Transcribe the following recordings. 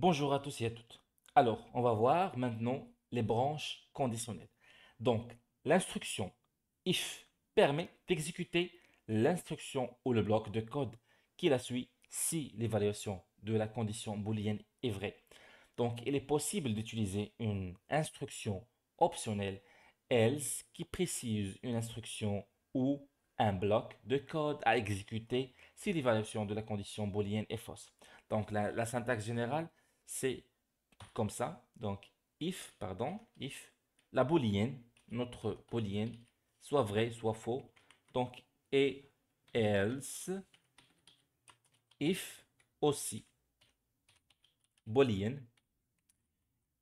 Bonjour à tous et à toutes. Alors, on va voir maintenant les branches conditionnelles. Donc, l'instruction if permet d'exécuter l'instruction ou le bloc de code qui la suit si l'évaluation de la condition booléenne est vraie. Donc, il est possible d'utiliser une instruction optionnelle else qui précise une instruction ou un bloc de code à exécuter si l'évaluation de la condition booléenne est fausse. Donc, la syntaxe générale, c'est comme ça. Donc, if, pardon, if la boolean, notre boolean, soit vrai, soit faux. Donc, et else, if aussi, boolean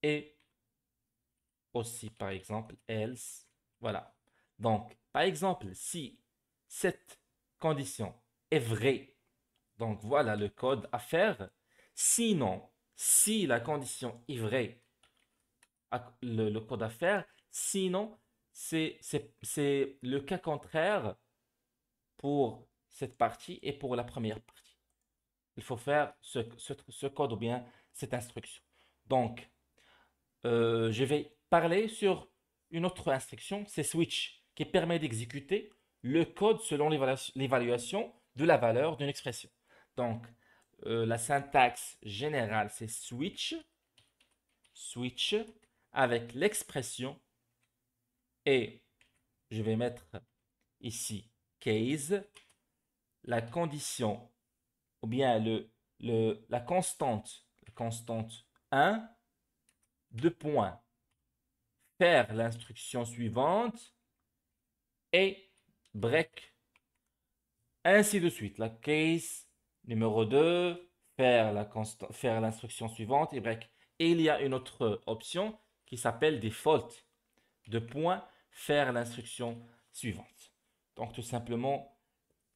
et aussi, par exemple, else, voilà. Donc, par exemple, si cette condition est vraie, donc voilà le code à faire. Sinon, si la condition est vraie, le, code à faire. Sinon, c'est le cas contraire pour cette partie et pour la première partie. Il faut faire ce, code ou bien cette instruction. Donc, euh, je vais parler sur une autre instruction, c'est switch, qui permet d'exécuter le code selon l'évaluation de la valeur d'une expression. Donc, euh, la syntaxe générale, c'est switch, switch, avec l'expression, et je vais mettre ici case, la condition, ou bien le, la constante, la constante 1, deux points, faire l'instruction suivante, et break, ainsi de suite, la case Numéro 2, faire l'instruction suivante et break. Et il y a une autre option qui s'appelle default. De point, faire l'instruction suivante. Donc tout simplement,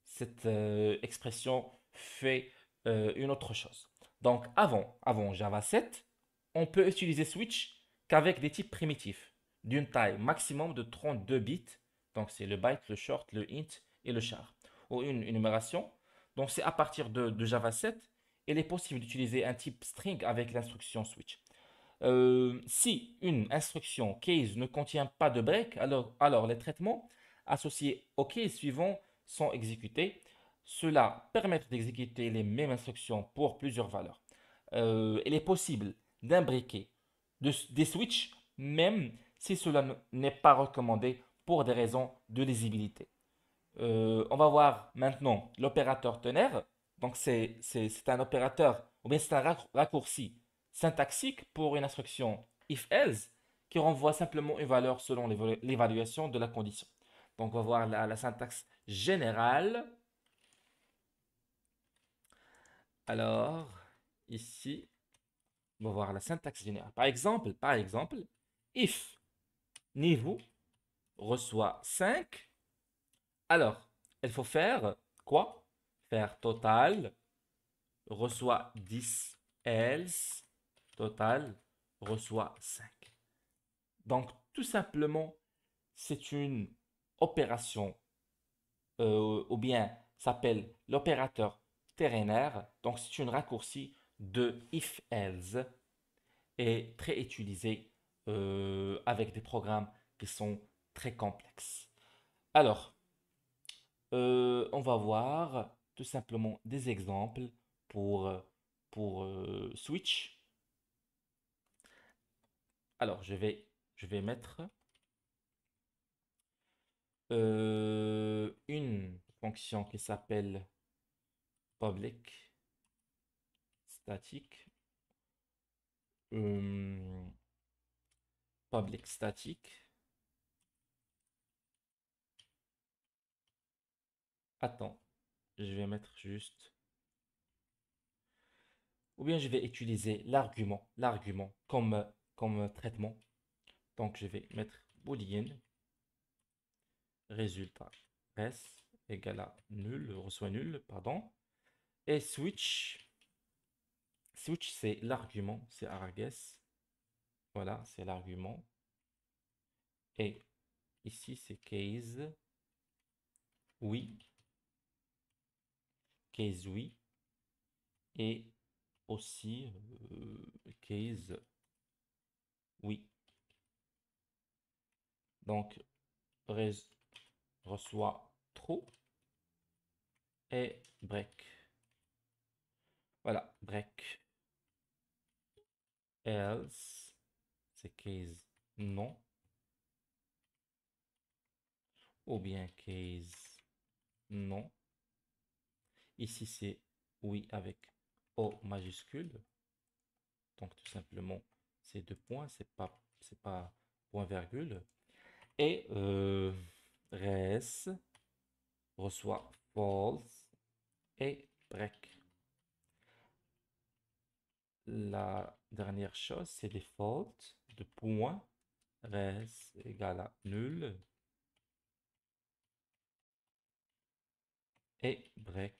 cette euh, expression fait euh, une autre chose. Donc avant, avant Java 7, on peut utiliser switch qu'avec des types primitifs d'une taille maximum de 32 bits. Donc c'est le byte, le short, le int et le char. Ou une énumération donc, c'est à partir de, Java 7, il est possible d'utiliser un type string avec l'instruction switch. Euh, si une instruction case ne contient pas de break, alors, alors les traitements associés au case suivant sont exécutés. Cela permet d'exécuter les mêmes instructions pour plusieurs valeurs. Euh, il est possible d'imbriquer des switches, même si cela n'est pas recommandé pour des raisons de lisibilité. Euh, on va voir maintenant l'opérateur teneur. Donc, c'est un opérateur, ou bien c'est un raccourci syntaxique pour une instruction if-else qui renvoie simplement une valeur selon l'évaluation de la condition. Donc, on va voir la, syntaxe générale. Alors, ici, on va voir la syntaxe générale. Par exemple, par exemple, if niveau reçoit 5, alors, il faut faire quoi Faire total reçoit 10, else total reçoit 5. Donc, tout simplement, c'est une opération, euh, ou bien s'appelle l'opérateur ternaire. Donc, c'est une raccourci de if-else et très utilisé euh, avec des programmes qui sont très complexes. Alors, euh, on va voir tout simplement des exemples pour, euh, euh, Switch. Alors, je vais, je vais mettre une fonction qui s'appelle public static. Hum, public static. Attends, je vais mettre juste... Ou bien je vais utiliser l'argument, l'argument comme, comme traitement. Donc je vais mettre boolean résultat s égale à nul, reçoit nul, pardon. Et switch, switch c'est l'argument, c'est argues. Voilà, c'est l'argument. Et ici c'est case. Oui, case oui et aussi case euh, Oui. Donc, reçoit trop et break. Voilà, break. Else, c'est case non. Ou bien case non. Ici, c'est oui avec O majuscule. Donc, tout simplement, c'est deux points, c'est pas, c'est pas point virgule. Et euh, res reçoit false et break. La dernière chose, c'est les faults de points res égale à nul et break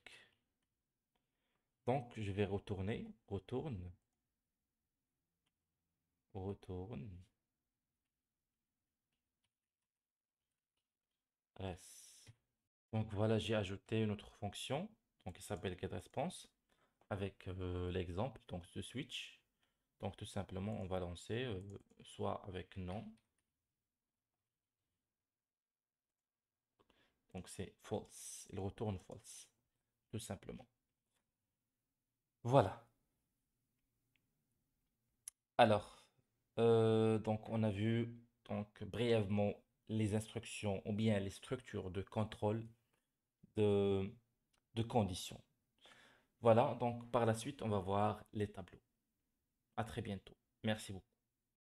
donc, je vais retourner, retourne, retourne, Donc voilà, j'ai ajouté une autre fonction, donc il s'appelle getResponse, avec euh, l'exemple, donc ce switch. Donc tout simplement, on va lancer euh, soit avec non, donc c'est false, il retourne false, tout simplement. Voilà. Alors, euh, donc on a vu donc brièvement les instructions ou bien les structures de contrôle de, de conditions. Voilà, donc par la suite, on va voir les tableaux. À très bientôt. Merci beaucoup.